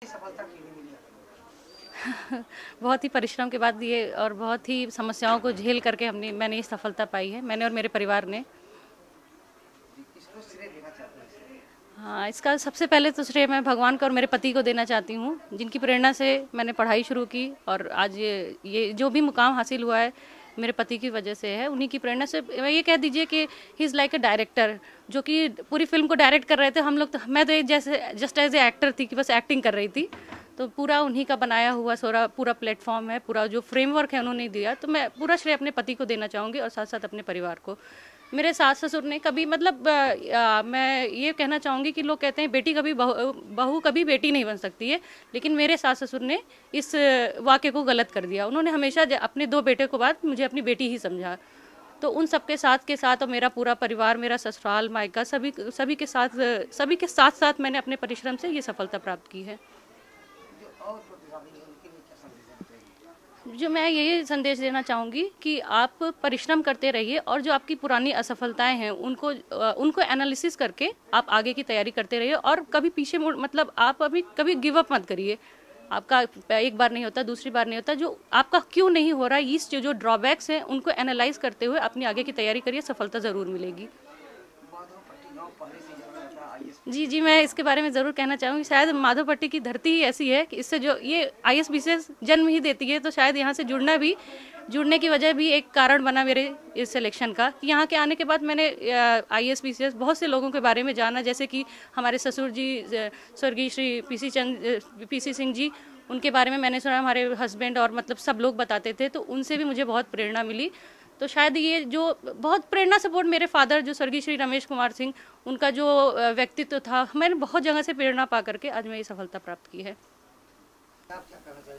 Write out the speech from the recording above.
बहुत ही परिश्रम के बाद ये और बहुत ही समस्याओं को झेल करके हमने मैंने ये सफलता पाई है मैंने और मेरे परिवार ने हाँ इसका सबसे पहले तो श्रेय मैं भगवान का और मेरे पति को देना चाहती हूँ जिनकी प्रेरणा से मैंने पढ़ाई शुरू की और आज ये, ये जो भी मुकाम हासिल हुआ है मेरे पति की वजह से है उन्हीं की प्रेरणा से ये कह दीजिए कि he is like a director जो कि पूरी फिल्म को डायरेक्ट कर रहे थे हम लोग तो मैं तो एक जैसे जस्ट एज ए एक्टर थी कि बस एक्टिंग कर रही थी तो पूरा उन्हीं का बनाया हुआ सोरा पूरा प्लेटफॉर्म है पूरा जो फ्रेमवर्क है उन्होंने दिया तो मैं पूरा श्रेय अपने पति को देना चाहूँगी और साथ साथ अपने परिवार को मेरे सास ससुर ने कभी मतलब आ, मैं ये कहना चाहूँगी कि लोग कहते हैं बेटी कभी बहू बहू कभी बेटी नहीं बन सकती है लेकिन मेरे सास ससुर ने इस वाक्य को गलत कर दिया उन्होंने हमेशा अपने दो बेटे को बाद मुझे अपनी बेटी ही समझा तो उन सबके साथ के साथ और मेरा पूरा परिवार मेरा ससुराल मायका सभी सभी के साथ सभी के साथ साथ मैंने अपने परिश्रम से ये सफलता प्राप्त की है जो मैं यही संदेश देना चाहूँगी कि आप परिश्रम करते रहिए और जो आपकी पुरानी असफलताएं हैं उनको उनको एनालिसिस करके आप आगे की तैयारी करते रहिए और कभी पीछे मुड़ मतलब आप अभी कभी गिव अप मत करिए आपका एक बार नहीं होता दूसरी बार नहीं होता जो आपका क्यों नहीं हो रहा है इस जो जो ड्रॉबैक्स हैं उनको एनालाइज करते हुए अपनी आगे की तैयारी करिए सफलता ज़रूर मिलेगी जी जी मैं इसके बारे में ज़रूर कहना चाहूँगी शायद माधव पट्टी की धरती ही ऐसी है कि इससे जो ये आई एस जन्म ही देती है तो शायद यहाँ से जुड़ना भी जुड़ने की वजह भी एक कारण बना मेरे इस सिलेक्शन का कि यहाँ के आने के बाद मैंने आई एस बहुत से लोगों के बारे में जाना जैसे कि हमारे ससुर जी स्वर्गीय Shri P C Chand P C Singh ji उनके बारे में मैंने सुना हमारे हस्बैंड और मतलब सब लोग बताते थे तो उनसे भी मुझे बहुत प्रेरणा मिली तो शायद ये जो बहुत प्रेरणा सपोर्ट मेरे फादर जो स्वर्गीय श्री रमेश कुमार सिंह उनका जो व्यक्तित्व था मैंने बहुत जगह से प्रेरणा पा करके आज मैं ये सफलता प्राप्त की है